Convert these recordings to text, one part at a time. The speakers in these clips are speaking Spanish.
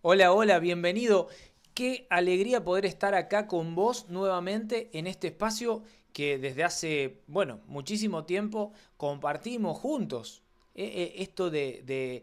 Hola, hola, bienvenido. Qué alegría poder estar acá con vos nuevamente en este espacio que desde hace, bueno, muchísimo tiempo compartimos juntos. Eh, eh, esto de,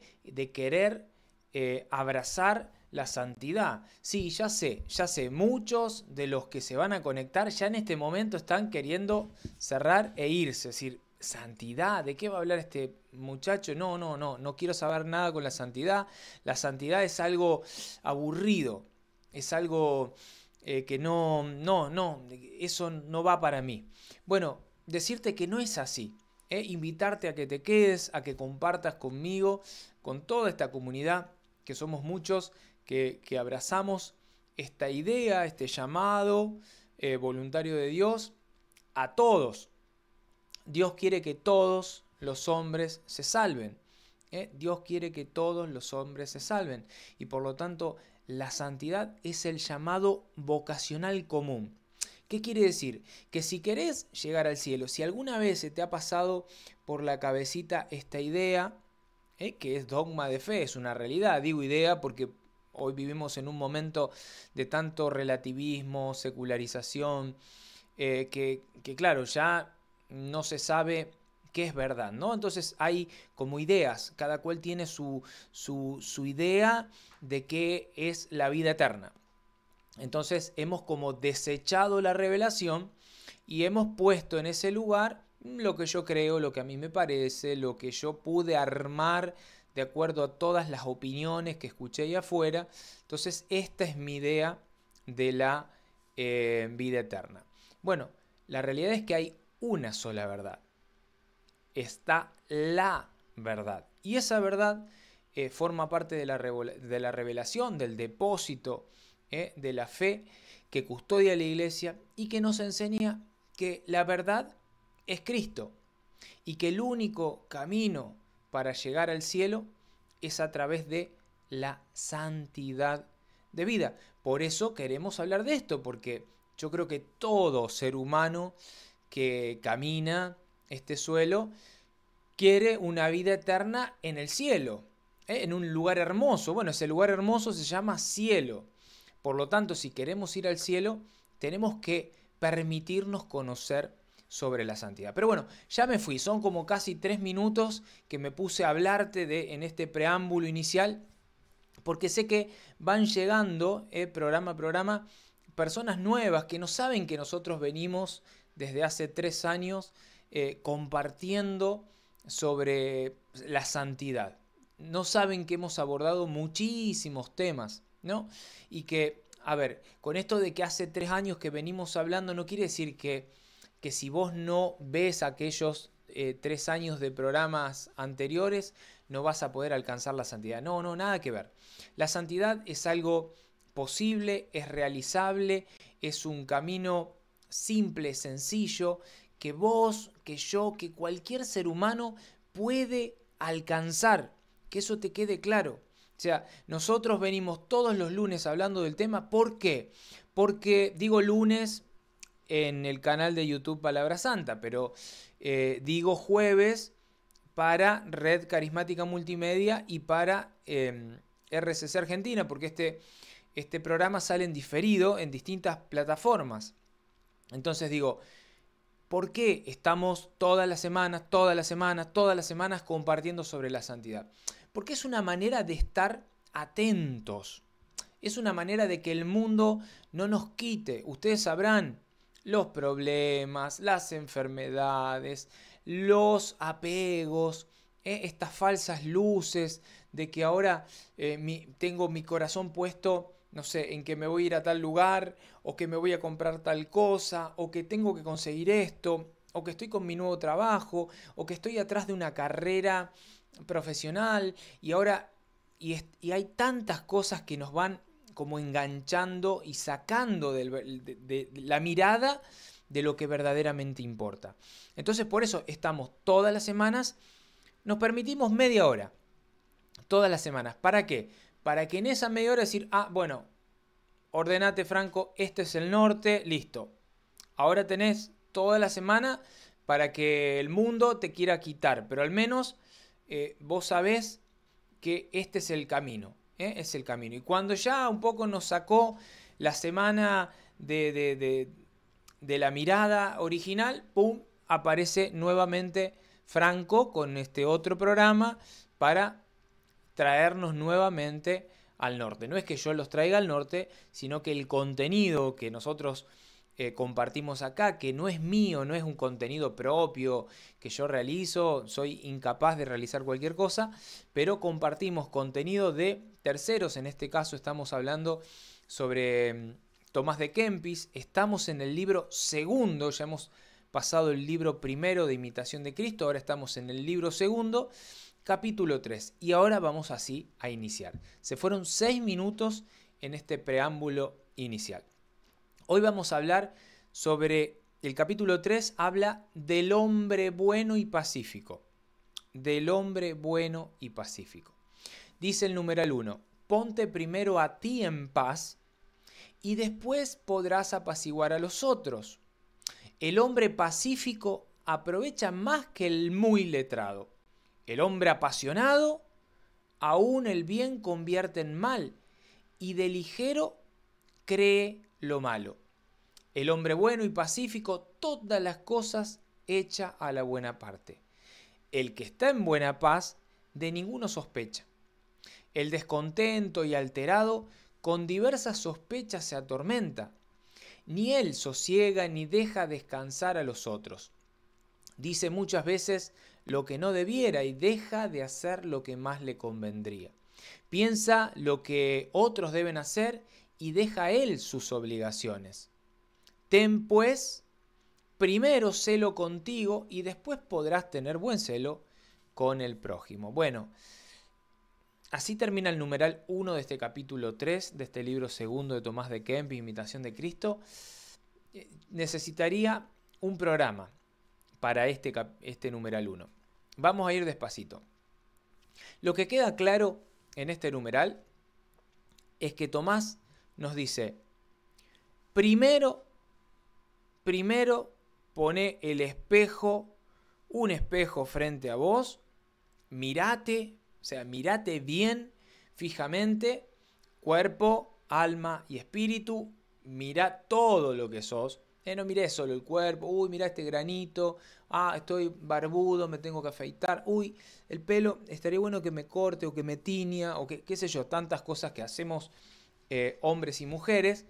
querer eh, abrazar la santidad. Sí, ya sé, ya sé, muchos de los que se van a conectar ya en este momento están queriendo cerrar e irse, decir, santidad, ¿de qué va a hablar este muchacho? No, no, no, no quiero saber nada con la santidad. La santidad es algo aburrido, es algo eh, que no, no, no, eso no va para mí. Bueno, decirte que no es así, ¿eh? invitarte a que te quedes, a que compartas conmigo, con toda esta comunidad, que somos muchos, que, abrazamos esta idea, este llamado eh, voluntario de Dios, a todos, Dios quiere que todos los hombres se salven. ¿eh? Dios quiere que todos los hombres se salven. Y por lo tanto, la santidad es el llamado vocacional común. ¿Qué quiere decir? Que si querés llegar al cielo, si alguna vez se te ha pasado por la cabecita esta idea, ¿eh? que es dogma de fe, es una realidad, digo idea porque hoy vivimos en un momento de tanto relativismo, secularización, eh, que claro, ya no se sabe qué es verdad, ¿no? Entonces hay como ideas, cada cual tiene su, su, idea de qué es la vida eterna. Entonces hemos como desechado la revelación y hemos puesto en ese lugar lo que yo creo, lo que a mí me parece, lo que yo pude armar de acuerdo a todas las opiniones que escuché ahí afuera. Entonces esta es mi idea de la eh, vida eterna. Bueno, la realidad es que hay una sola verdad. Está la verdad. Y esa verdad eh, forma parte de la, revelación, del depósito eh, de la fe que custodia la iglesia y que nos enseña que la verdad es Cristo y que el único camino para llegar al cielo es a través de la santidad de vida. Por eso queremos hablar de esto, porque yo creo que todo ser humano que camina este suelo quiere una vida eterna en el cielo, ¿eh? en un lugar hermoso. Bueno, ese lugar hermoso se llama cielo. Por lo tanto, si queremos ir al cielo, tenemos que permitirnos conocer sobre la santidad. Pero bueno, ya me fui, son como casi tres minutos que me puse a hablarte de, en este preámbulo inicial, porque sé que van llegando ¿eh? programa a programa personas nuevas que no saben que nosotros venimos desde hace tres años eh, compartiendo sobre la santidad. No saben que hemos abordado muchísimos temas, ¿no? Y que, a ver, con esto de que hace tres años que venimos hablando, no quiere decir que, que si vos no ves aquellos eh, tres años de programas anteriores, no vas a poder alcanzar la santidad. No, no, nada que ver. La santidad es algo posible, es realizable, es un camino simple, sencillo, que vos, que yo, que cualquier ser humano puede alcanzar. Que eso te quede claro. O sea, nosotros venimos todos los lunes hablando del tema. ¿Por qué? Porque digo lunes en el canal de YouTube Palabra Santa, pero eh, digo jueves para Red Carismática Multimedia y para em, RCC Argentina, porque este, este programa sale en diferido en distintas plataformas. Entonces digo, ¿por qué estamos todas las semanas, todas las semanas, todas las semanas compartiendo sobre la santidad? Porque es una manera de estar atentos. Es una manera de que el mundo no nos quite. Ustedes sabrán los problemas, las enfermedades, los apegos, ¿eh? estas falsas luces de que ahora eh, tengo mi corazón puesto no sé, en que me voy a ir a tal lugar, o que me voy a comprar tal cosa, o que tengo que conseguir esto, o que estoy con mi nuevo trabajo, o que estoy atrás de una carrera profesional, y ahora, y, y hay tantas cosas que nos van como enganchando y sacando de, de la mirada de lo que verdaderamente importa. Entonces por eso estamos todas las semanas, nos permitimos media hora, todas las semanas. ¿Para qué? para que en esa media hora decir, ah, bueno, ordenate Franco, este es el norte, listo. Ahora tenés toda la semana para que el mundo te quiera quitar, pero al menos eh, vos sabés que este es el camino, ¿eh? es el camino. Y cuando ya un poco nos sacó la semana de, de, de, de la mirada original, ¡pum!, aparece nuevamente Franco con este otro programa para traernos nuevamente al norte. No es que yo los traiga al norte, sino que el contenido que nosotros eh, compartimos acá, que no es mío, no es un contenido propio que yo realizo, soy incapaz de realizar cualquier cosa, pero compartimos contenido de terceros, en este caso estamos hablando sobre mm, Tomás de Kempis, estamos en el libro segundo, ya hemos pasado el libro primero de Imitación de Cristo, ahora estamos en el libro segundo capítulo 3. Y ahora vamos así a iniciar. Se fueron seis minutos en este preámbulo inicial. Hoy vamos a hablar sobre, el capítulo 3 habla del hombre bueno y pacífico. Del hombre bueno y pacífico. Dice el numeral 1, ponte primero a ti en paz y después podrás apaciguar a los otros. El hombre pacífico aprovecha más que el muy letrado. El hombre apasionado, aún el bien convierte en mal, y de ligero cree lo malo. El hombre bueno y pacífico, todas las cosas echa a la buena parte. El que está en buena paz, de ninguno sospecha. El descontento y alterado, con diversas sospechas se atormenta. Ni él sosiega ni deja descansar a los otros. Dice muchas veces, lo que no debiera y deja de hacer lo que más le convendría. Piensa lo que otros deben hacer y deja él sus obligaciones. Ten pues primero celo contigo y después podrás tener buen celo con el prójimo. Bueno, así termina el numeral 1 de este capítulo 3 de este libro segundo de Tomás de Kemp, Imitación de Cristo. Eh, necesitaría un programa para este, este numeral 1. Vamos a ir despacito. Lo que queda claro en este numeral es que Tomás nos dice, primero, primero pone el espejo, un espejo frente a vos, mirate, o sea, mirate bien, fijamente, cuerpo, alma y espíritu, mira todo lo que sos, eh, no miré solo el cuerpo, uy, mira este granito, ah, estoy barbudo, me tengo que afeitar, uy, el pelo, estaría bueno que me corte o que me tiña, o que, qué sé yo, tantas cosas que hacemos eh, hombres y mujeres.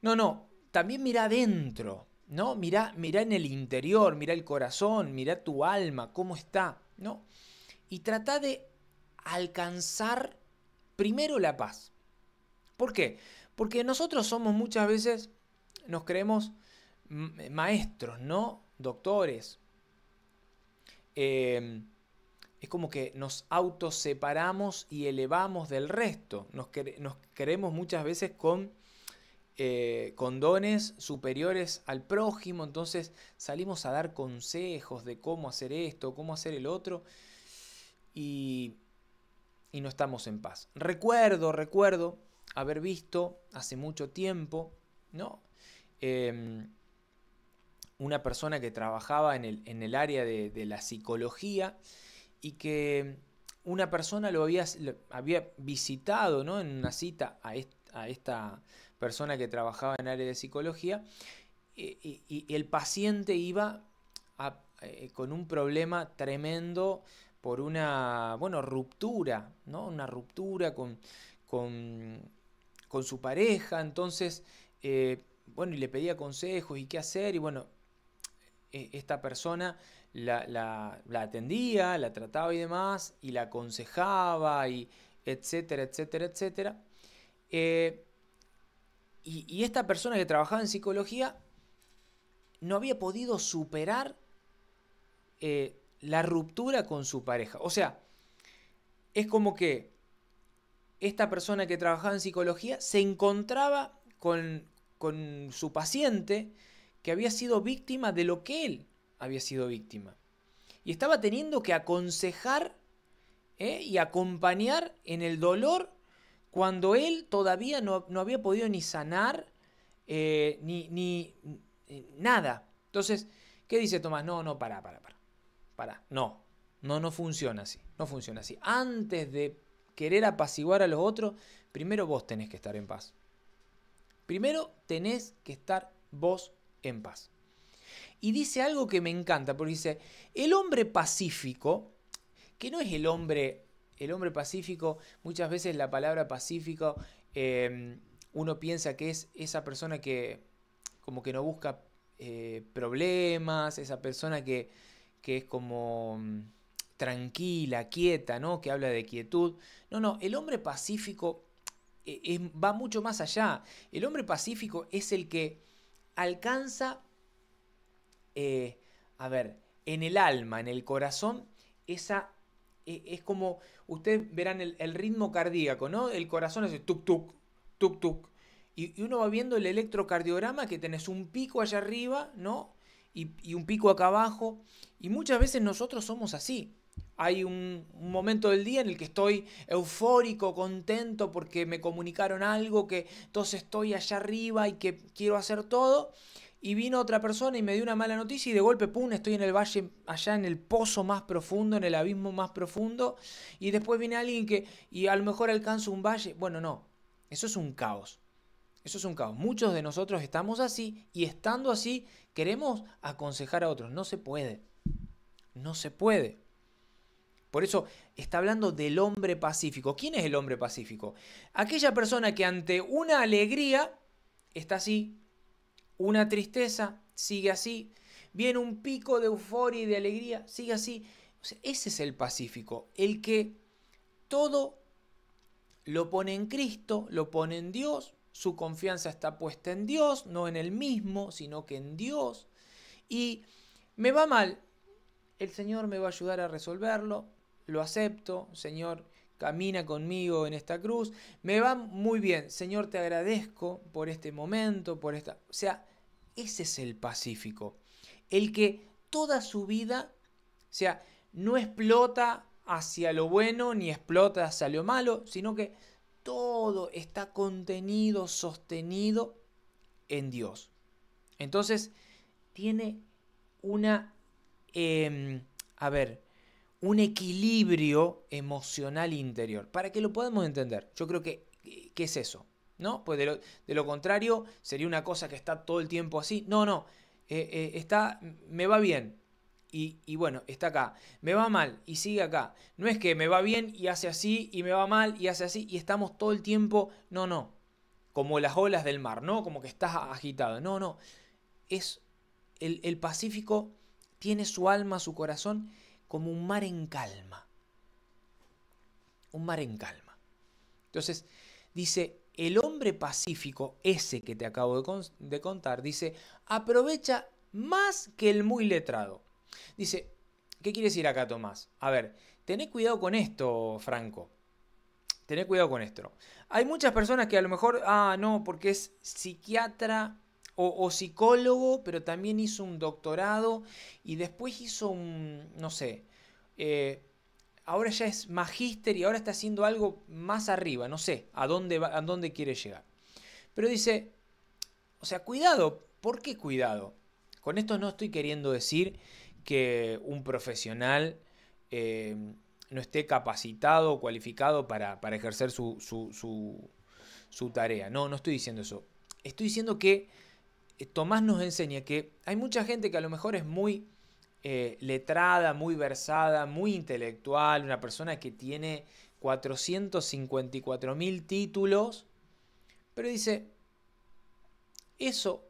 No, no, también mira adentro, ¿no? Mira, mira en el interior, mira el corazón, mira tu alma, cómo está, ¿no? Y trata de alcanzar primero la paz. ¿Por qué? Porque nosotros somos muchas veces nos creemos maestros, ¿no? Doctores. Em, es como que nos autoseparamos y elevamos del resto. Nos, creemos muchas veces eh, con, dones superiores al prójimo, entonces salimos a dar consejos de cómo hacer esto, cómo hacer el otro. Y, y no estamos en paz. Recuerdo, recuerdo haber visto hace mucho tiempo, ¿no? Em, una persona que trabajaba en el, en el área de, la psicología y que una persona lo había, había visitado ¿no? en una cita a, esta persona que trabajaba en el área de psicología eh, y, el paciente iba eh, con un problema tremendo por una bueno, ruptura, ¿no? una ruptura con, con, su pareja, entonces... Eh, bueno, y le pedía consejos y qué hacer, y bueno, e, esta persona la, atendía, la trataba y demás, y la aconsejaba, y etcétera, etcétera, etcétera. Eh, y, esta persona que trabajaba en psicología no había podido superar eh, la ruptura con su pareja. O sea, es como que esta persona que trabajaba en psicología se encontraba con, con su paciente que había sido víctima de lo que él había sido víctima. Y estaba teniendo que aconsejar eh, y acompañar en el dolor cuando él todavía no, había podido ni sanar eh, ni, eh, nada. Entonces, ¿qué dice Tomás? No, no, para, para, para. Para, no, no, no funciona así. No funciona así. Antes de querer apaciguar a los otros, primero vos tenés que estar en paz. Primero tenés que estar vos en paz. Y dice algo que me encanta, porque dice, el hombre pacífico, que no es el hombre, el hombre pacífico, muchas veces la palabra pacífico, em, uno piensa que es esa persona que como que no busca eh, problemas, esa persona que, es como mm, tranquila, quieta, ¿no? Que habla de quietud. No, no, el hombre pacífico eh, va mucho más allá. El hombre pacífico es el que alcanza, eh, a ver, en el alma, en el corazón, esa... E, es como, ustedes verán el, ritmo cardíaco, ¿no? El corazón hace tuk tuc, tuk tuc, Y, y, uno va viendo el electrocardiograma que tenés un pico allá arriba, ¿no? y un pico acá abajo. Y muchas veces nosotros somos así. Hay un, momento del día en el que estoy eufórico, contento porque me comunicaron algo, que entonces estoy allá arriba y que quiero hacer todo. Y vino otra persona y me dio una mala noticia y de golpe, ¡pum!, estoy en el valle, allá en el pozo más profundo, en el abismo más profundo. Y después viene alguien que, y a lo mejor alcanzo un valle. Bueno, no, eso es un caos. Eso es un caos. Muchos de nosotros estamos así y estando así queremos aconsejar a otros. No se puede. No se puede. Por eso está hablando del hombre pacífico. ¿Quién es el hombre pacífico? Aquella persona que ante una alegría está así, una tristeza sigue así, viene un pico de euforia y de alegría, sigue así. ese es el pacífico, el que todo lo pone en Cristo, lo pone en Dios, su confianza está puesta en Dios, no en el mismo, sino que en Dios. Y me va mal, el Señor me va a ayudar a resolverlo, lo acepto, Señor, camina conmigo en esta cruz, me va muy bien, Señor, te agradezco por este momento, por esta... O sea, ese es el pacífico, el que toda su vida, o sea, no explota hacia lo bueno ni explota hacia lo malo, sino que todo está contenido, sostenido en Dios. Entonces, tiene una... Em, a ver, un equilibrio emocional interior, para que lo podamos entender. Yo creo que, es eso, ¿no? Pues de lo, contrario sería una cosa que está todo el tiempo así. No, no, eh, eh, está, me va bien. Y, bueno, está acá. Me va mal y sigue acá. No es que me va bien y hace así, y me va mal y hace así, y estamos todo el tiempo, no, no. Como las olas del mar, ¿no? Como que estás agitado. No, no. Es el, el Pacífico tiene su alma, su corazón como un mar en calma. Un mar en calma. Entonces, dice, el hombre pacífico, ese que te acabo de, contar, dice, aprovecha más que el muy letrado. Dice, ¿qué quiere decir acá Tomás? A ver, tened cuidado con esto, Franco. Tened cuidado con esto. Hay muchas personas que a lo mejor, ah, no, porque es psiquiatra o, psicólogo, pero también hizo un doctorado y después hizo un, no sé, eh, ahora ya es magíster y ahora está haciendo algo más arriba, no sé a dónde, a dónde quiere llegar. Pero dice, o sea, cuidado, ¿por qué cuidado? Con esto no estoy queriendo decir que un profesional eh, no esté capacitado o cualificado para, ejercer su, su, tarea. No, no estoy diciendo eso. Estoy diciendo que eh, Tomás nos enseña que hay mucha gente que a lo mejor es muy eh, letrada, muy versada, muy intelectual, una persona que tiene 454 mil títulos, pero dice, eso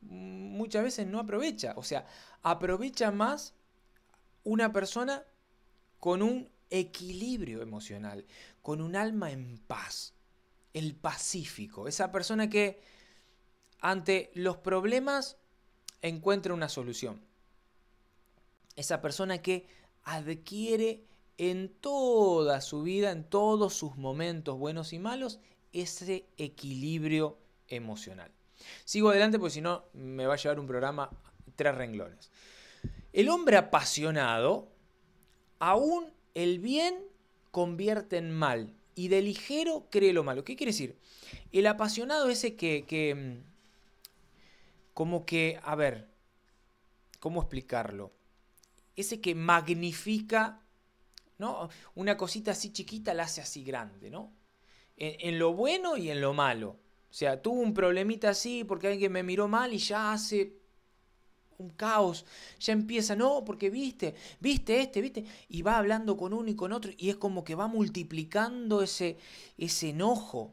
muchas veces no aprovecha, o sea, aprovecha más una persona con un equilibrio emocional, con un alma en paz, el pacífico, esa persona que ante los problemas encuentra una solución. Esa persona que adquiere en toda su vida, en todos sus momentos buenos y malos, ese equilibrio emocional. Sigo adelante porque si no me va a llevar un programa tres renglones. El hombre apasionado, aún el bien convierte en mal y de ligero cree lo malo. ¿Qué quiere decir? El apasionado ese que, que mm, como que, a ver, ¿cómo explicarlo? Ese que magnifica, ¿no? Una cosita así chiquita la hace así grande, ¿no? En, lo bueno y en lo malo. O sea, tuvo un problemita así porque alguien me miró mal y ya hace un caos. Ya empieza, no, porque viste, viste este, viste. Y va hablando con uno y con otro y es como que va multiplicando ese, ese enojo.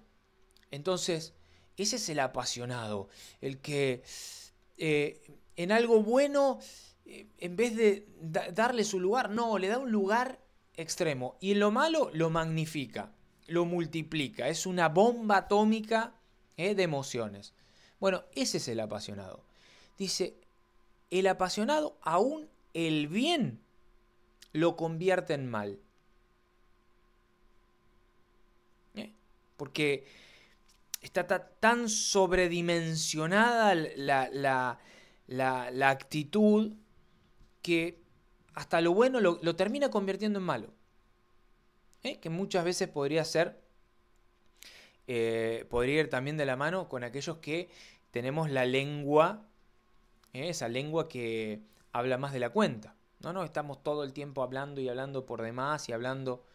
Entonces, ese es el apasionado, el que eh, en algo bueno, eh, en vez de darle su lugar, no, le da un lugar extremo. Y en lo malo lo magnifica, lo multiplica. Es una bomba atómica eh, de emociones. Bueno, ese es el apasionado. Dice, el apasionado aún el bien lo convierte en mal. Porque está, tan sobredimensionada la, actitud que hasta lo bueno lo, termina convirtiendo en malo. ¿eh? Que muchas veces podría ser, eh, podría ir también de la mano con aquellos que tenemos la lengua, ¿eh? esa lengua que habla más de la cuenta. No, no, estamos todo el tiempo hablando y hablando por demás y hablando.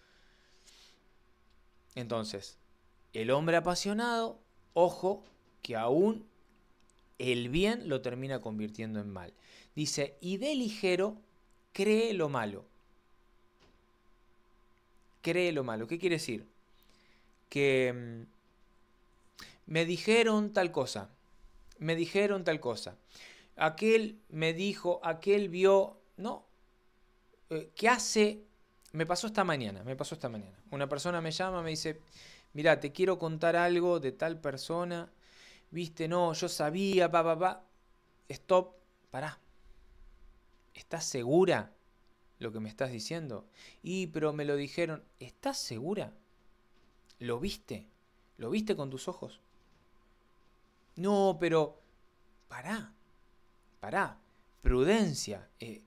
Entonces, el hombre apasionado, ojo, que aún el bien lo termina convirtiendo en mal. Dice, y de ligero cree lo malo. Cree lo malo. ¿Qué quiere decir? Que mm, me dijeron tal cosa. Me dijeron tal cosa. Aquel me dijo, aquel vio. No. Eh, ¿Qué hace? Me pasó esta mañana, me pasó esta mañana. Una persona me llama, me dice, Mira, te quiero contar algo de tal persona. Viste, no, yo sabía, pa, pa, Stop, pará. ¿Estás segura lo que me estás diciendo? Y, pero me lo dijeron. ¿Estás segura? ¿Lo viste? ¿Lo viste con tus ojos? No, pero... Pará. Pará. Prudencia. Eh,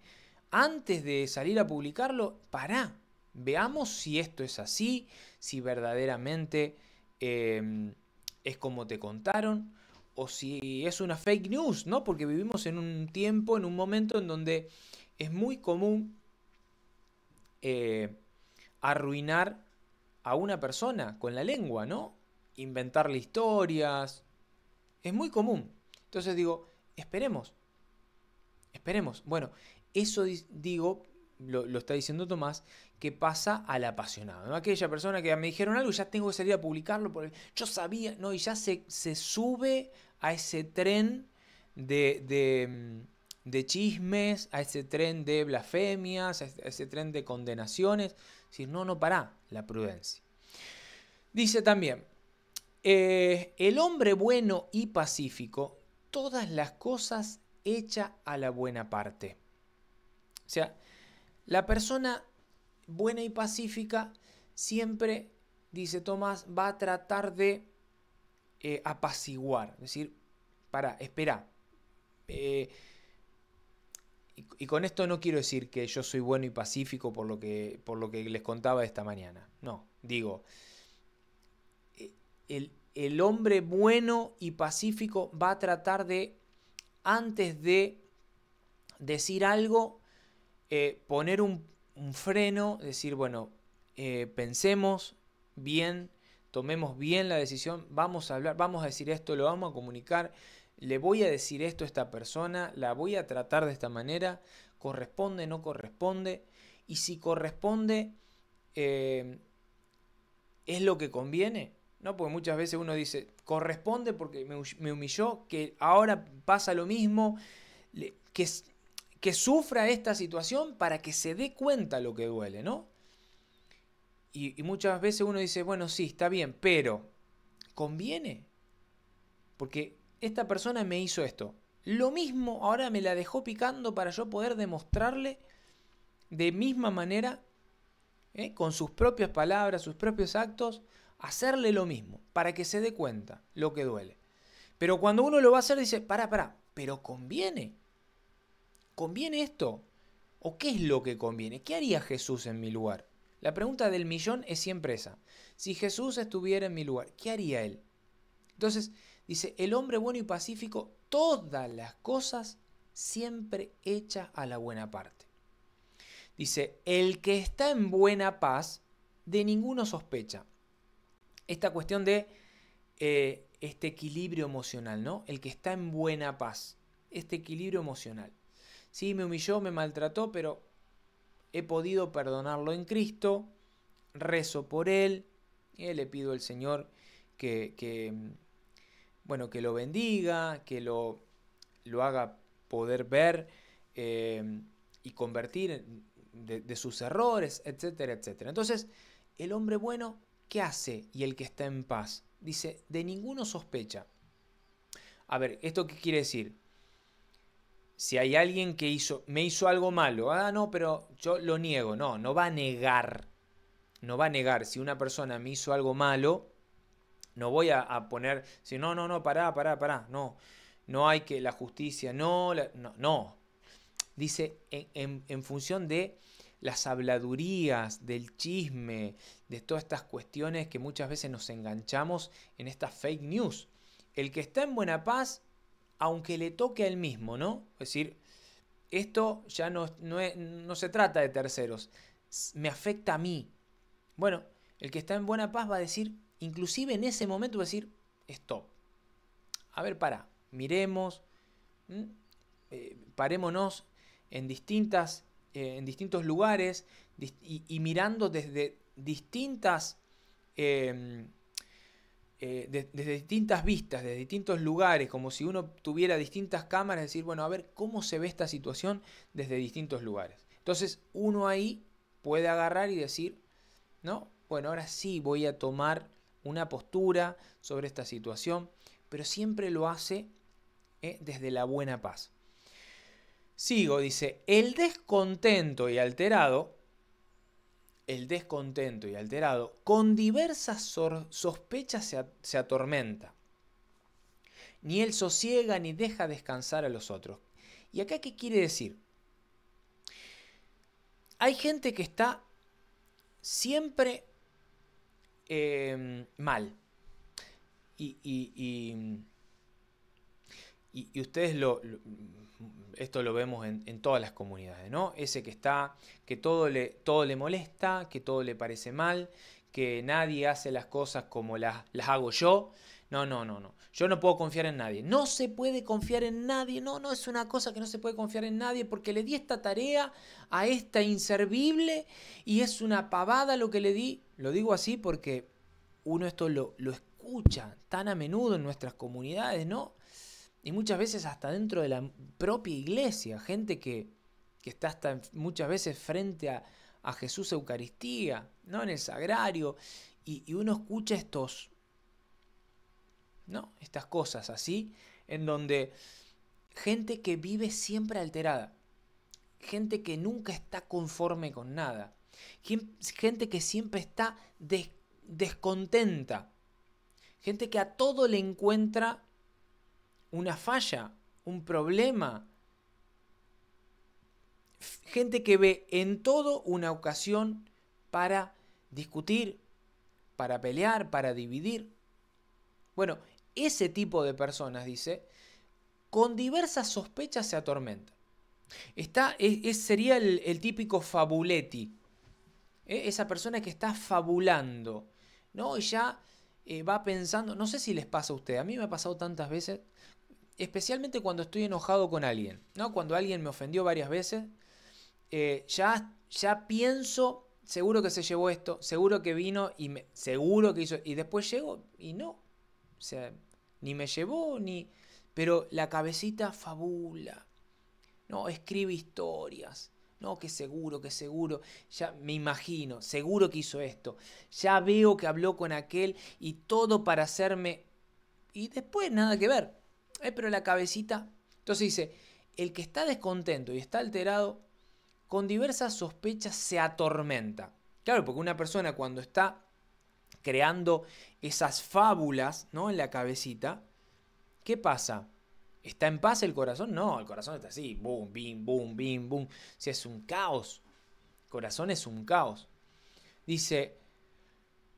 antes de salir a publicarlo, pará. Veamos si esto es así, si verdaderamente em, es como te contaron o si es una fake news, ¿no? Porque vivimos en un tiempo, en un momento en donde es muy común eh, arruinar a una persona con la lengua, ¿no? Inventarle historias. Es muy común. Entonces digo, esperemos. Esperemos. Bueno, eso digo, lo está diciendo Tomás, que pasa al apasionado. Aquella persona que me dijeron algo, ya tengo que salir a publicarlo porque yo sabía, no, y ya se, se sube a ese tren de, mm, chismes, a ese tren de blasfemias, a ese, tren de condenaciones. si no, no, para. la prudencia. Dice también, eh, el hombre bueno y pacífico, todas las cosas hecha a la buena parte. O sea, la persona buena y pacífica siempre, dice Tomás, va a tratar de eh, apaciguar. Es decir, para, espera. Eh, y, con esto no quiero decir que yo soy bueno y pacífico por lo que, por lo que les contaba esta mañana. No, digo, eh, el, hombre bueno y pacífico va a tratar de, antes de decir algo, poner un, un freno, decir, bueno, eh, pensemos bien, tomemos bien la decisión, vamos a hablar, vamos a decir esto, lo vamos a comunicar, le voy a decir esto a esta persona, la voy a tratar de esta manera, corresponde, no corresponde, y si corresponde, eh, es lo que conviene, ¿no? Porque muchas veces uno dice, corresponde porque me humilló, que ahora pasa lo mismo, que que sufra esta situación para que se dé cuenta lo que duele, ¿no? Y, muchas veces uno dice, bueno, sí, está bien, pero ¿conviene? Porque esta persona me hizo esto. Lo mismo ahora me la dejó picando para yo poder demostrarle de misma manera, ¿eh? con sus propias palabras, sus propios actos, hacerle lo mismo, para que se dé cuenta lo que duele. Pero cuando uno lo va a hacer, dice, para, para, pero conviene. ¿Conviene esto? ¿O qué es lo que conviene? ¿Qué haría Jesús en mi lugar? La pregunta del millón es siempre esa. Si Jesús estuviera en mi lugar, ¿qué haría él? Entonces, dice, el hombre bueno y pacífico, todas las cosas siempre hechas a la buena parte. Dice, el que está en buena paz, de ninguno sospecha. Esta cuestión de eh, este equilibrio emocional, ¿no? El que está en buena paz, este equilibrio emocional. Sí, me humilló, me maltrató, pero he podido perdonarlo en Cristo, rezo por él, le pido al Señor que, mm, bueno, que lo bendiga, que lo, lo haga poder ver em, y convertir de, de sus errores, etcétera, etcétera. Entonces, el hombre bueno, ¿qué hace? Y el que está en paz. Dice, de ninguno sospecha. A ver, ¿esto qué quiere decir? si hay alguien que hizo, me hizo algo malo, ah, no, pero yo lo niego, no, no va a negar, no va a negar, si una persona me hizo algo malo, no voy a, poner, si no, no, no, pará, pará, pará, no, no hay que la justicia, no, no, no, dice en función de las habladurías, del chisme, de todas estas cuestiones que muchas veces nos enganchamos en estas fake news. El que está en buena paz aunque le toque a él mismo, ¿no? Es decir, esto ya no, no, se trata de terceros, me afecta a mí. Bueno, el que está en buena paz va a decir, inclusive en ese momento va a decir, stop. A ver, para, miremos, eh, parémonos en, distintas, eh, en distintos lugares y, mirando desde distintas... Em, eh, desde distintas vistas, desde distintos lugares, como si uno tuviera distintas cámaras, decir, bueno, a ver cómo se ve esta situación desde distintos lugares. Entonces uno ahí puede agarrar y decir, ¿no? Bueno, ahora sí voy a tomar una postura sobre esta situación, pero siempre lo hace eh, desde la buena paz. Sigo, dice, el descontento y alterado el descontento y alterado, con diversas sospechas se, atormenta. Ni él sosiega ni deja descansar a los otros. ¿Y acá qué quiere decir? Hay gente que está siempre em, mal. Y, ustedes lo esto lo vemos en, todas las comunidades, ¿no? Ese que está, que todo le, todo le molesta, que todo le parece mal, que nadie hace las cosas como las, las hago yo. No, no, no, no. Yo no puedo confiar en nadie. No se puede confiar en nadie. No, no, es una cosa que no se puede confiar en nadie porque le di esta tarea a esta inservible y es una pavada lo que le di. Lo digo así porque uno esto lo, lo escucha tan a menudo en nuestras comunidades, ¿no? Y muchas veces hasta dentro de la propia iglesia, gente que, que está hasta muchas veces frente a, Jesús Eucaristía, ¿no? en el sagrario, y, uno escucha estos, ¿no? estas cosas así, en donde gente que vive siempre alterada, gente que nunca está conforme con nada, gente que siempre está descontenta, gente que a todo le encuentra una falla, un problema. Gente que ve en todo una ocasión para discutir, para pelear, para dividir. Bueno, ese tipo de personas, dice, con diversas sospechas se atormenta. Está, es, sería el, típico fabuletti, ¿eh? esa persona que está fabulando, ¿no? Y ya eh, va pensando, no sé si les pasa a usted, a mí me ha pasado tantas veces especialmente cuando estoy enojado con alguien, ¿no? Cuando alguien me ofendió varias veces, eh, ya, ya pienso, seguro que se llevó esto, seguro que vino y me, seguro que hizo, y después llego y no, o sea, ni me llevó, ni... Pero la cabecita fabula, ¿no? Escribe historias, no, que seguro, que seguro, ya me imagino, seguro que hizo esto, ya veo que habló con aquel y todo para hacerme... Y después nada que ver, eh, pero la cabecita. Entonces dice, el que está descontento y está alterado, con diversas sospechas se atormenta. Claro, porque una persona cuando está creando esas fábulas, ¿no? En la cabecita, ¿qué pasa? ¿Está en paz el corazón? No, el corazón está así, boom, bim, boom, bim, boom. si es un caos. El corazón es un caos. Dice,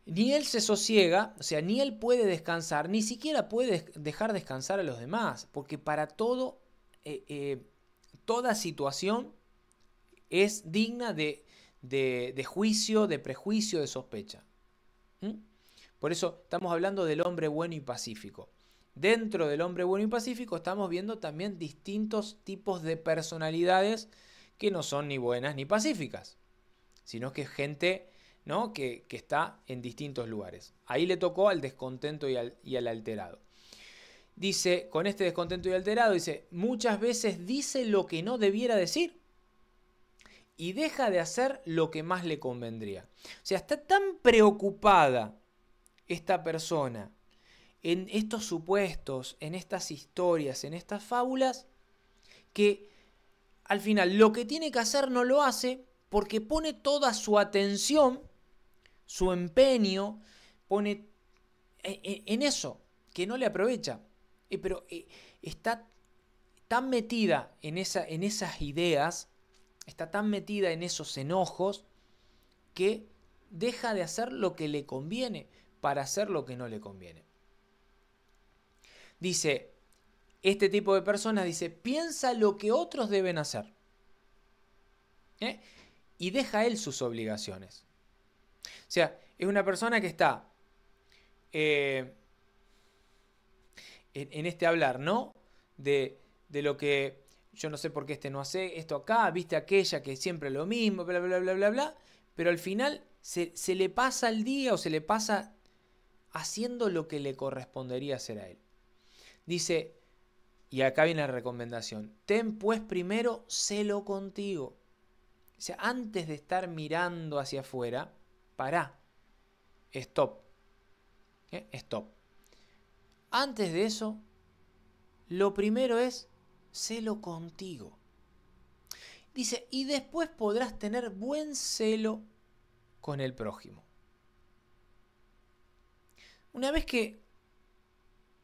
ni él se sosiega, o sea, ni él puede descansar, ni siquiera puede dejar descansar a los demás, porque para todo, eh, eh, toda situación es digna de, juicio, de prejuicio, de sospecha. Por eso estamos hablando del hombre bueno y pacífico. Dentro del hombre bueno y pacífico estamos viendo también distintos tipos de personalidades que no son ni buenas ni pacíficas, sino que es gente que, está en distintos lugares. Ahí le tocó al descontento y y al alterado. Dice, con este descontento y alterado, dice, muchas veces dice lo que no debiera decir y deja de hacer lo que más le convendría. O sea, está tan preocupada esta persona en estos supuestos, en estas historias, en estas fábulas, que al final lo que tiene que hacer no lo hace porque pone toda su atención su empeño, pone eh, eh, en eso, que no le aprovecha. Eh, pero está tan metida en, esas ideas, está tan metida en esos enojos, que deja de hacer lo que le conviene para hacer lo que no le conviene. Dice, este tipo de personas dice, piensa lo que otros deben hacer. Y deja él sus obligaciones. O sea, es una persona que está eh, en, este hablar, ¿no? De, lo que yo no sé por qué este no hace esto acá, viste aquella que siempre lo mismo, bla, bla, bla, bla, bla, pero al final se, se le pasa el día o se le pasa haciendo lo que le correspondería hacer a él. Dice, y acá viene la recomendación, ten pues primero celo contigo. O sea, antes de estar mirando hacia afuera, para stop, ¿Eh? stop. Antes de eso, lo primero es celo contigo. Dice, y después podrás tener buen celo con el prójimo. Una vez que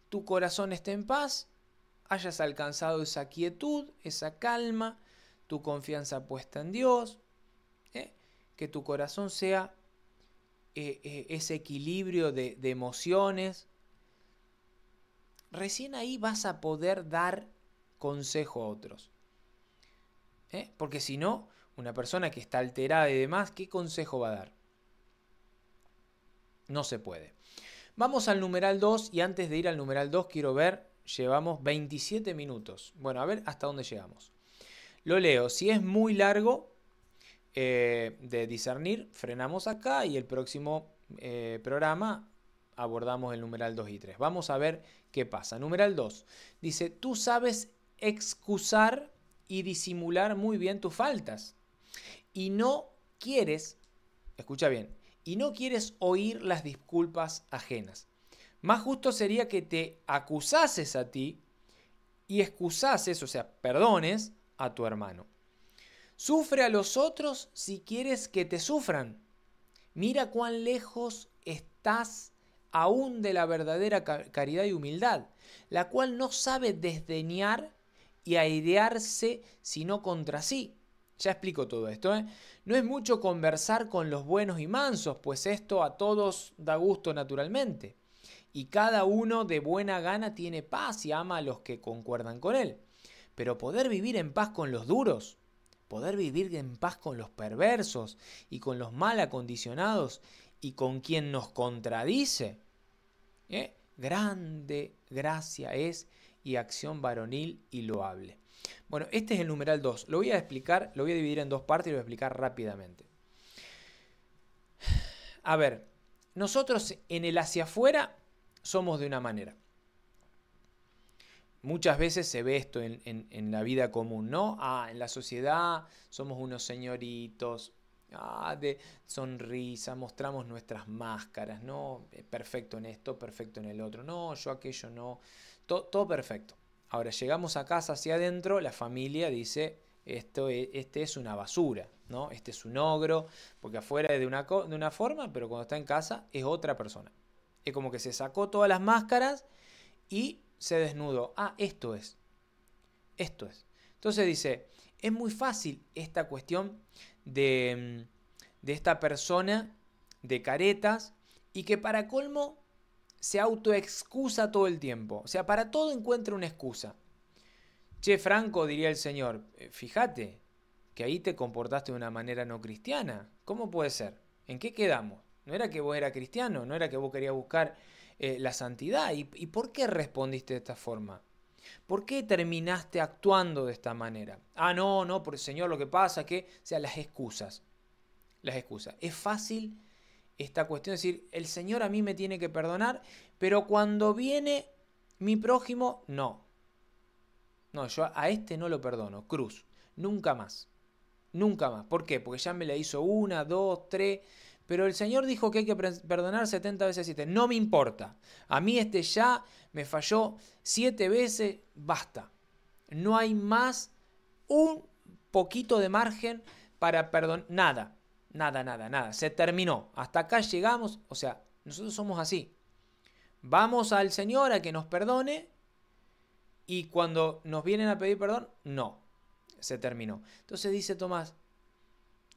tu corazón esté en paz, hayas alcanzado esa quietud, esa calma, tu confianza puesta en Dios, ¿eh? que tu corazón sea eh, eh, ese equilibrio de, emociones, recién ahí vas a poder dar consejo a otros. ¿eh? Porque si no, una persona que está alterada y demás, ¿qué consejo va a dar? No se puede. Vamos al numeral 2 y antes de ir al numeral 2 quiero ver, llevamos 27 minutos. Bueno, a ver hasta dónde llegamos. Lo leo, si es muy largo, eh, de discernir, frenamos acá y el próximo eh, programa abordamos el numeral 2 y 3. Vamos a ver qué pasa. Numeral 2 dice, tú sabes excusar y disimular muy bien tus faltas y no quieres, escucha bien, y no quieres oír las disculpas ajenas. Más justo sería que te acusases a ti y excusases, o sea, perdones a tu hermano. Sufre a los otros si quieres que te sufran. Mira cuán lejos estás aún de la verdadera caridad y humildad, la cual no sabe desdeñar y aidearse sino contra sí. Ya explico todo esto. ¿eh? No es mucho conversar con los buenos y mansos, pues esto a todos da gusto naturalmente. Y cada uno de buena gana tiene paz y ama a los que concuerdan con él. Pero poder vivir en paz con los duros, poder vivir en paz con los perversos y con los mal acondicionados y con quien nos contradice. ¿eh? Grande gracia es y acción varonil y loable. Bueno, este es el numeral 2. Lo voy a explicar, lo voy a dividir en dos partes y lo voy a explicar rápidamente. A ver, nosotros en el hacia afuera somos de una manera muchas veces se ve esto en, la vida común, ¿no? Ah, en la sociedad somos unos señoritos, ah, de sonrisa, mostramos nuestras máscaras, ¿no? Eh, perfecto en esto, perfecto en el otro, no, yo aquello no, todo, perfecto. Ahora llegamos a casa hacia adentro, la familia dice, esto e, este es una basura, ¿no? Este es un ogro, porque afuera es de una, de una forma, pero cuando está en casa es otra persona. Es como que se sacó todas las máscaras y se desnudo, Ah, esto es. Esto es. Entonces dice, es muy fácil esta cuestión mm, de, esta persona de caretas y que para colmo se autoexcusa todo el tiempo. O sea, para todo encuentra una excusa. Che, Franco, diría el Señor, eh, fíjate que ahí te comportaste de una manera no cristiana. ¿Cómo puede ser? ¿En qué quedamos? ¿No era que vos era cristiano? ¿No era que vos querías buscar eh, la santidad. ¿Y, por qué respondiste de esta forma? ¿Por qué terminaste actuando de esta manera? Ah, no, no, por el Señor lo que pasa que, o sea, las excusas. Las excusas. Es fácil esta cuestión, decir, el Señor a mí me tiene que perdonar, pero cuando viene mi prójimo, no. No, yo a este no lo perdono, cruz, nunca más. Nunca más. ¿Por qué? Porque ya me la hizo una, dos, tres, pero el Señor dijo que hay que perdonar 70 veces 7. No me importa. A mí este ya me falló 7 veces, basta. No hay más un poquito de margen para perdonar. Nada, nada, nada, nada. Se terminó. Hasta acá llegamos. O sea, nosotros somos así. Vamos al Señor a que nos perdone y cuando nos vienen a pedir perdón, no. Se terminó. Entonces dice Tomás,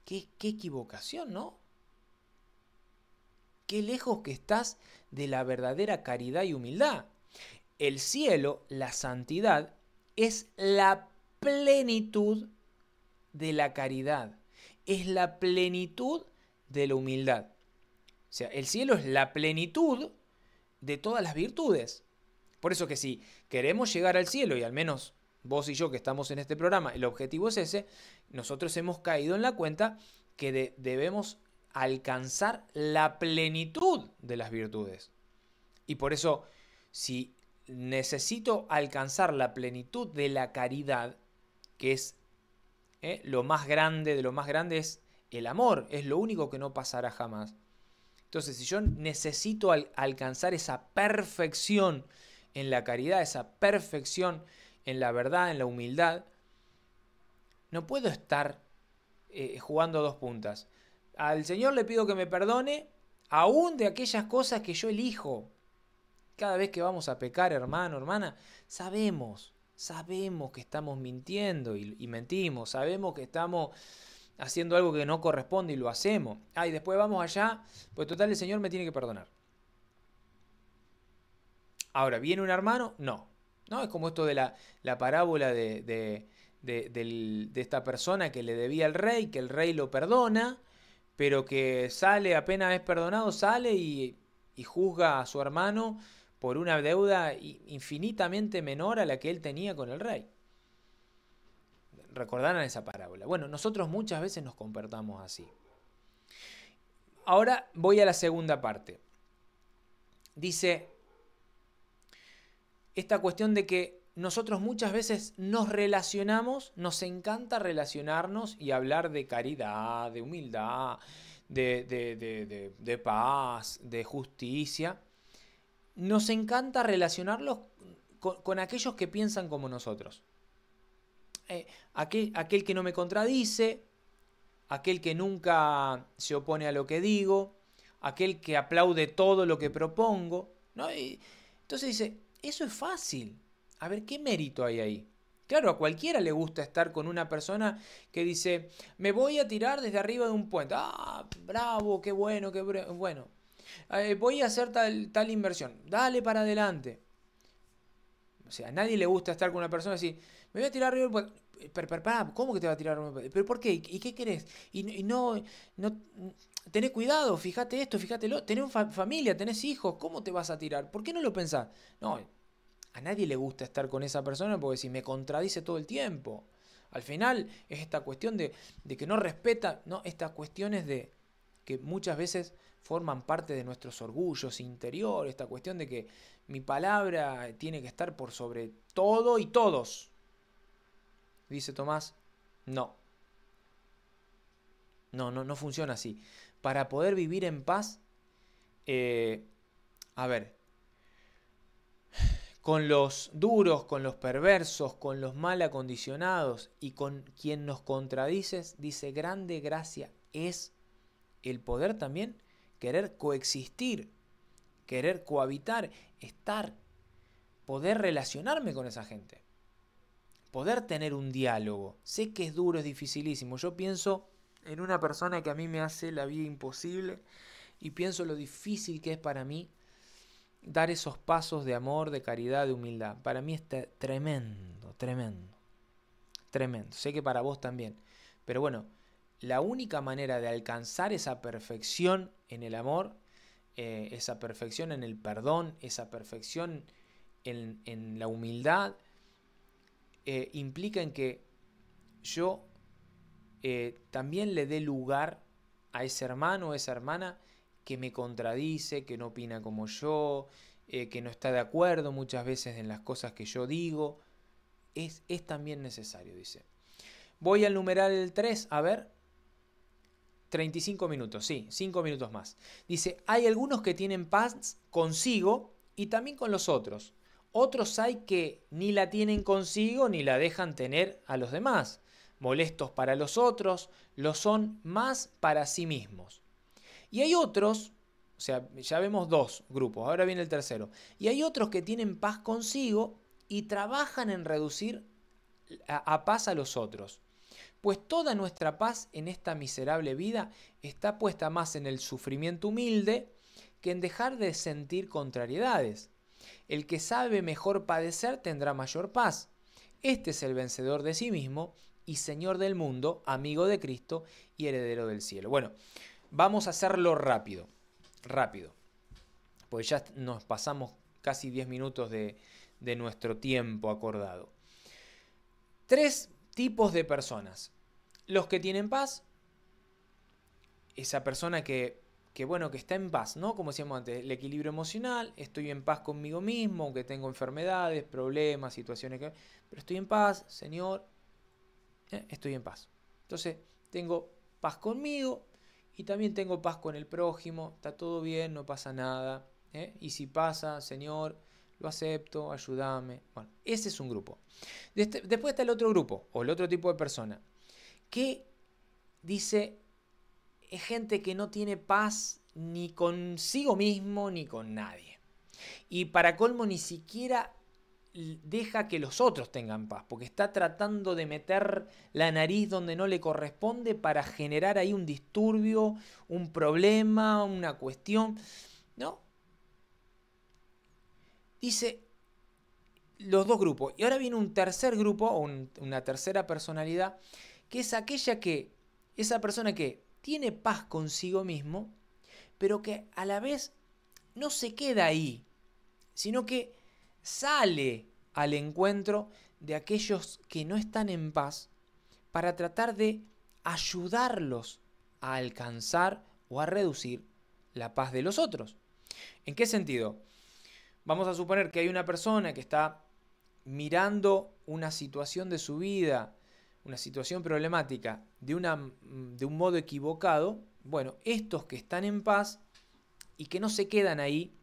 qué, qué equivocación, ¿no? qué lejos que estás de la verdadera caridad y humildad. El cielo, la santidad, es la plenitud de la caridad, es la plenitud de la humildad. O sea, el cielo es la plenitud de todas las virtudes. Por eso que si queremos llegar al cielo, y al menos vos y yo que estamos en este programa, el objetivo es ese, nosotros hemos caído en la cuenta que debemos alcanzar la plenitud de las virtudes. Y por eso, si necesito alcanzar la plenitud de la caridad, que es ¿eh? lo más grande de lo más grande es el amor, es lo único que no pasará jamás. Entonces, si yo necesito alcanzar esa perfección en la caridad, esa perfección en la verdad, en la humildad, no puedo estar eh, jugando dos puntas. Al Señor le pido que me perdone, aún de aquellas cosas que yo elijo. Cada vez que vamos a pecar, hermano, hermana, sabemos, sabemos que estamos mintiendo y, mentimos, sabemos que estamos haciendo algo que no corresponde y lo hacemos. Ah, y después vamos allá, pues total el Señor me tiene que perdonar. Ahora, ¿viene un hermano? No. No, es como esto de la, parábola de, de, de, esta persona que le debía al rey, que el rey lo perdona, pero que sale, apenas es perdonado, sale y, juzga a su hermano por una deuda infinitamente menor a la que él tenía con el rey. Recordarán esa parábola. Bueno, nosotros muchas veces nos comportamos así. Ahora voy a la segunda parte. Dice esta cuestión de que nosotros muchas veces nos relacionamos, nos encanta relacionarnos y hablar de caridad, de humildad, de, paz, de justicia. Nos encanta relacionarlos con, aquellos que piensan como nosotros. Eh, aquel, que no me contradice, aquel que nunca se opone a lo que digo, aquel que aplaude todo lo que propongo. entonces dice, eso es fácil a ver, ¿qué mérito hay ahí? Claro, a cualquiera le gusta estar con una persona que dice, me voy a tirar desde arriba de un puente. Ah, bravo, qué bueno, qué bueno. Eh, voy a hacer tal, tal inversión. Dale para adelante. O sea, a nadie le gusta estar con una persona así. me voy a tirar arriba del puente. Pero, ¿Cómo que te va a tirar puente? ¿Pero por qué? ¿Y qué querés? Y, no, no, tené cuidado, fíjate esto, fíjate lo. Tenés familia, tenés hijos, ¿cómo te vas a tirar? ¿Por qué no lo pensás? No, a nadie le gusta estar con esa persona porque si me contradice todo el tiempo. Al final es esta cuestión de, que no respeta, no, estas cuestiones de que muchas veces forman parte de nuestros orgullos interior, esta cuestión de que mi palabra tiene que estar por sobre todo y todos. Dice Tomás, no. No, no, no funciona así. Para poder vivir en paz, eh, a ver, con los duros, con los perversos, con los mal acondicionados y con quien nos contradices, dice, grande gracia es el poder también querer coexistir, querer cohabitar, estar, poder relacionarme con esa gente, poder tener un diálogo. Sé que es duro, es dificilísimo. Yo pienso en una persona que a mí me hace la vida imposible y pienso lo difícil que es para mí dar esos pasos de amor, de caridad, de humildad. Para mí está tremendo, tremendo, tremendo. Sé que para vos también. Pero bueno, la única manera de alcanzar esa perfección en el amor, eh, esa perfección en el perdón, esa perfección en, la humildad, eh, implica en que yo eh, también le dé lugar a ese hermano o esa hermana que me contradice, que no opina como yo, eh, que no está de acuerdo muchas veces en las cosas que yo digo. Es, es también necesario, dice. Voy al numeral el 3, a ver. 35 minutos, sí, 5 minutos más. Dice, hay algunos que tienen paz consigo y también con los otros. Otros hay que ni la tienen consigo ni la dejan tener a los demás. Molestos para los otros, lo son más para sí mismos. Y hay otros, o sea, ya vemos dos grupos, ahora viene el tercero. Y hay otros que tienen paz consigo y trabajan en reducir a, paz a los otros. Pues toda nuestra paz en esta miserable vida está puesta más en el sufrimiento humilde que en dejar de sentir contrariedades. El que sabe mejor padecer tendrá mayor paz. Este es el vencedor de sí mismo y Señor del mundo, amigo de Cristo y heredero del cielo. Bueno, Vamos a hacerlo rápido, rápido, pues ya nos pasamos casi 10 minutos de, nuestro tiempo acordado. Tres tipos de personas. Los que tienen paz, esa persona que, que, bueno, que está en paz, ¿no? Como decíamos antes, el equilibrio emocional, estoy en paz conmigo mismo, que tengo enfermedades, problemas, situaciones que... Pero estoy en paz, Señor, eh, estoy en paz. Entonces, tengo paz conmigo, y también tengo paz con el prójimo, está todo bien, no pasa nada. ¿eh? Y si pasa, Señor, lo acepto, ayúdame. Bueno, ese es un grupo. Este, después está el otro grupo, o el otro tipo de persona, que dice, es gente que no tiene paz ni consigo mismo ni con nadie. Y para colmo, ni siquiera deja que los otros tengan paz, porque está tratando de meter la nariz donde no le corresponde para generar ahí un disturbio, un problema, una cuestión. ¿No? Dice los dos grupos. Y ahora viene un tercer grupo, una tercera personalidad, que es aquella que, esa persona que tiene paz consigo mismo, pero que a la vez no se queda ahí, sino que sale al encuentro de aquellos que no están en paz para tratar de ayudarlos a alcanzar o a reducir la paz de los otros. ¿En qué sentido? Vamos a suponer que hay una persona que está mirando una situación de su vida, una situación problemática, de, un modo equivocado. Bueno, estos que están en paz y que no se quedan ahí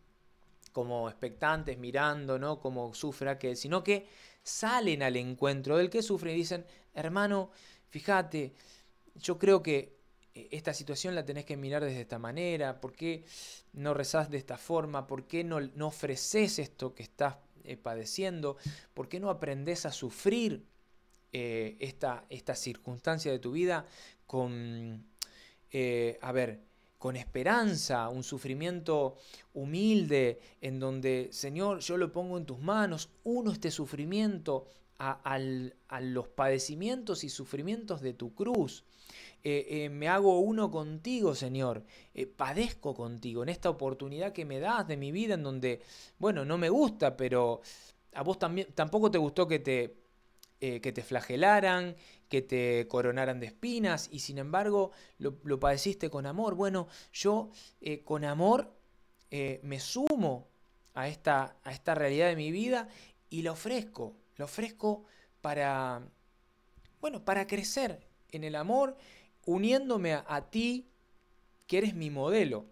como expectantes, mirando, ¿no? Como sufre aquel, sino que salen al encuentro del que sufre y dicen, hermano, fíjate, yo creo que eh, esta situación la tenés que mirar desde esta manera, ¿por qué no rezás de esta forma? ¿Por qué no, no ofreces esto que estás eh, padeciendo? ¿Por qué no aprendes a sufrir eh, esta, esta circunstancia de tu vida con, a ver, con esperanza, un sufrimiento humilde en donde, Señor, yo lo pongo en tus manos, uno este sufrimiento a, a los padecimientos y sufrimientos de tu cruz. Eh, eh, me hago uno contigo, Señor, eh, padezco contigo en esta oportunidad que me das de mi vida en donde, bueno, no me gusta, pero a vos también, tampoco te gustó que te eh, que te flagelaran, que te coronaran de espinas y sin embargo lo, padeciste con amor. Bueno, yo eh, con amor eh, me sumo a esta, a esta realidad de mi vida y lo ofrezco, Lo ofrezco para, bueno, para crecer en el amor, uniéndome a, a ti, que eres mi modelo,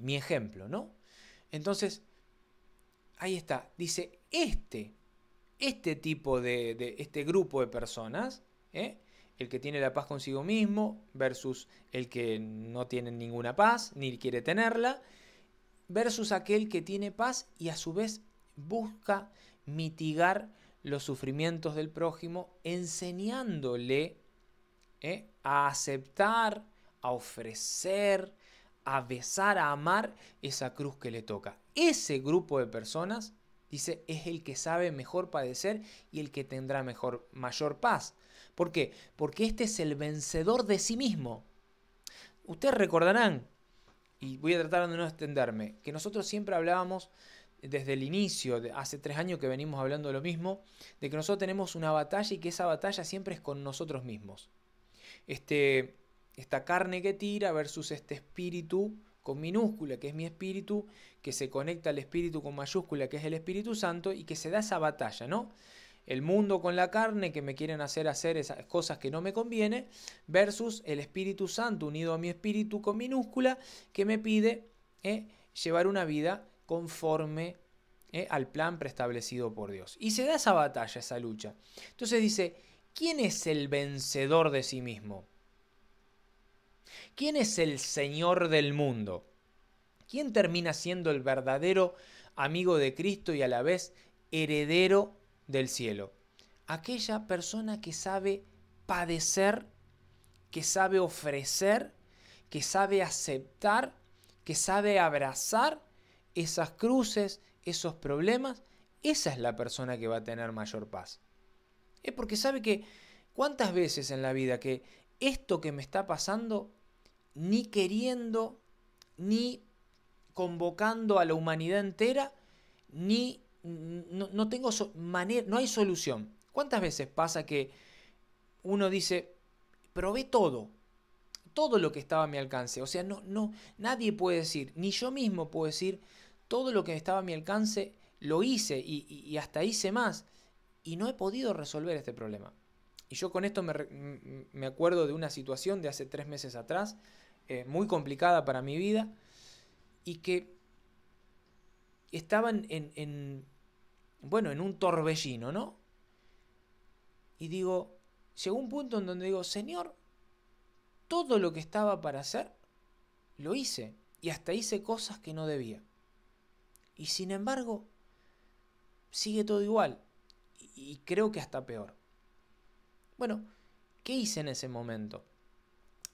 mi ejemplo, ¿no? Entonces, ahí está, dice, este este tipo de, este grupo de personas, ¿eh? el que tiene la paz consigo mismo versus el que no tiene ninguna paz ni quiere tenerla, versus aquel que tiene paz y a su vez busca mitigar los sufrimientos del prójimo enseñándole ¿eh? a aceptar, a ofrecer, a besar, a amar esa cruz que le toca. Ese grupo de personas Dice, es el que sabe mejor padecer y el que tendrá mejor, mayor paz. ¿Por qué? Porque este es el vencedor de sí mismo. Ustedes recordarán, y voy a tratar de no extenderme, que nosotros siempre hablábamos desde el inicio, de hace tres años que venimos hablando de lo mismo, de que nosotros tenemos una batalla y que esa batalla siempre es con nosotros mismos. Este, esta carne que tira versus este espíritu con minúscula, que es mi espíritu, que se conecta al espíritu con mayúscula, que es el Espíritu Santo, y que se da esa batalla, ¿no? El mundo con la carne, que me quieren hacer hacer esas cosas que no me conviene, versus el Espíritu Santo unido a mi espíritu con minúscula, que me pide eh, llevar una vida conforme eh, al plan preestablecido por Dios. Y se da esa batalla, esa lucha. Entonces dice, ¿quién es el vencedor de sí mismo? ¿Quién es el Señor del mundo? ¿Quién termina siendo el verdadero amigo de Cristo y a la vez heredero del cielo? Aquella persona que sabe padecer, que sabe ofrecer, que sabe aceptar, que sabe abrazar esas cruces, esos problemas, esa es la persona que va a tener mayor paz. Es porque sabe que cuántas veces en la vida que esto que me está pasando ni queriendo, ni convocando a la humanidad entera, ni no, tengo manera, no hay solución. ¿Cuántas veces pasa que uno dice, probé todo, todo lo que estaba a mi alcance? O sea, no, no, nadie puede decir, ni yo mismo puedo decir, todo lo que estaba a mi alcance lo hice y, hasta hice más. Y no he podido resolver este problema. Y yo con esto me, me acuerdo de una situación de hace tres meses atrás eh, muy complicada para mi vida y que estaban en, bueno, en un torbellino, ¿no? Y digo, llegó un punto en donde digo, Señor, todo lo que estaba para hacer, lo hice. Y hasta hice cosas que no debía. Y sin embargo, sigue todo igual. Y creo que hasta peor. Bueno, ¿qué hice en ese momento?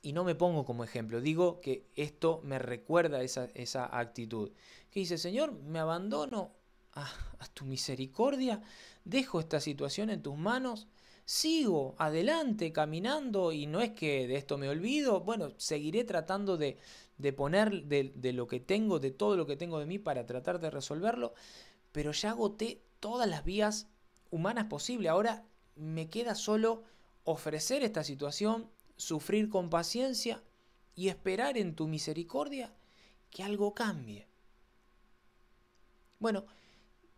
y no me pongo como ejemplo, digo que esto me recuerda esa, esa actitud. Que dice, Señor, me abandono a, tu misericordia, dejo esta situación en tus manos, sigo adelante caminando y no es que de esto me olvido, bueno, seguiré tratando de, poner de, de, lo que tengo, de todo lo que tengo de mí para tratar de resolverlo, pero ya agoté todas las vías humanas posibles, ahora me queda solo ofrecer esta situación, sufrir con paciencia y esperar en tu misericordia que algo cambie. Bueno,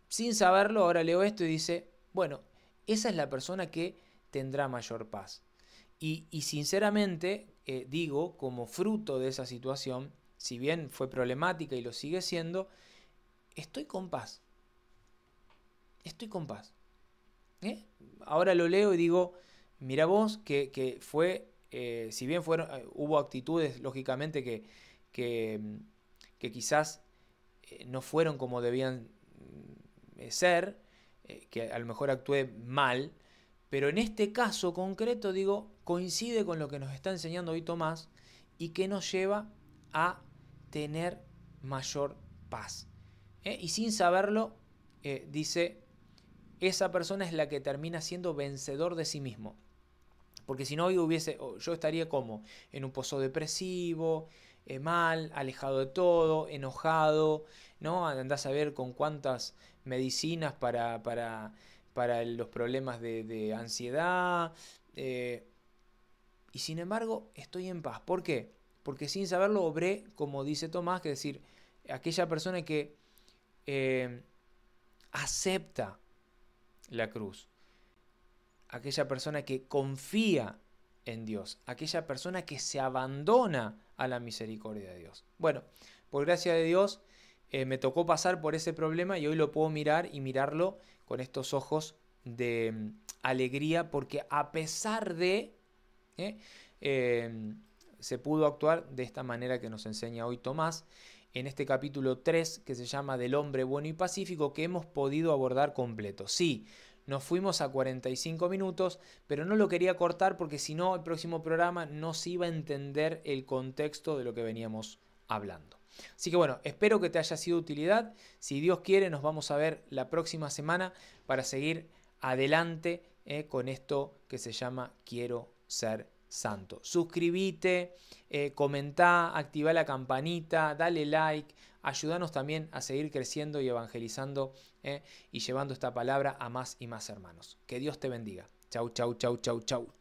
sin saberlo, ahora leo esto y dice, bueno, esa es la persona que tendrá mayor paz. Y, sinceramente, eh, digo, como fruto de esa situación, si bien fue problemática y lo sigue siendo, estoy con paz. Estoy con paz. ¿Eh? Ahora lo leo y digo, mira vos que, que fue eh, si bien eh, hubo actitudes, lógicamente, que, mm, quizás eh, no fueron como debían mm, ser, que a lo mejor actué mal, pero en este caso concreto, digo, coincide con lo que nos está enseñando hoy Tomás y que nos lleva a tener mayor paz. Y sin saberlo, dice, esa persona es la que termina siendo vencedor de sí mismo. Porque si no, hoy hubiese, yo estaría como en un pozo depresivo, eh, mal, alejado de todo, enojado, ¿no? Andás a ver con cuántas medicinas para, los problemas de, ansiedad. Eh, y sin embargo, estoy en paz. ¿Por qué? Porque sin saberlo obré, como dice Tomás, que es decir, aquella persona que eh, acepta la cruz, aquella persona que confía en Dios, aquella persona que se abandona a la misericordia de Dios. Bueno, por gracia de Dios eh, me tocó pasar por ese problema y hoy lo puedo mirar y mirarlo con estos ojos de mm, alegría porque a pesar de... que eh, em, se pudo actuar de esta manera que nos enseña hoy Tomás en este capítulo 3 que se llama Del hombre bueno y pacífico que hemos podido abordar completo. Sí, nos fuimos a 45 minutos, pero no lo quería cortar porque si no, el próximo programa no se iba a entender el contexto de lo que veníamos hablando. Así que bueno, espero que te haya sido utilidad. Si Dios quiere, nos vamos a ver la próxima semana para seguir adelante eh, con esto que se llama Quiero ser santo. Suscribite, eh, comentá, la campanita, dale like, ayúdanos también a seguir creciendo y evangelizando eh, y llevando esta palabra a más y más hermanos. Que Dios te bendiga. Chau, chau, chau, chau, chau.